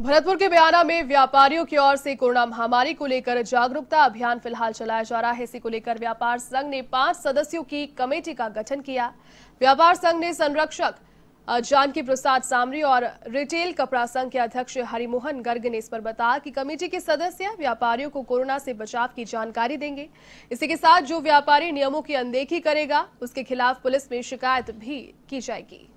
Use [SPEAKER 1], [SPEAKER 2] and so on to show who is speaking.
[SPEAKER 1] भरतपुर के बयाना में व्यापारियों की ओर से कोरोना महामारी को लेकर जागरूकता अभियान फिलहाल चलाया जा रहा है इसी को लेकर व्यापार संघ ने पांच सदस्यों की कमेटी का गठन किया व्यापार संघ ने संरक्षक जानकी प्रसाद सामरी और रिटेल कपड़ा संघ के अध्यक्ष हरिमोहन गर्ग ने इस पर बताया कि कमेटी के सदस्य व्यापारियों को कोरोना से बचाव की जानकारी देंगे इसी के साथ जो व्यापारी नियमों की अनदेखी करेगा उसके खिलाफ पुलिस में शिकायत भी की जाएगी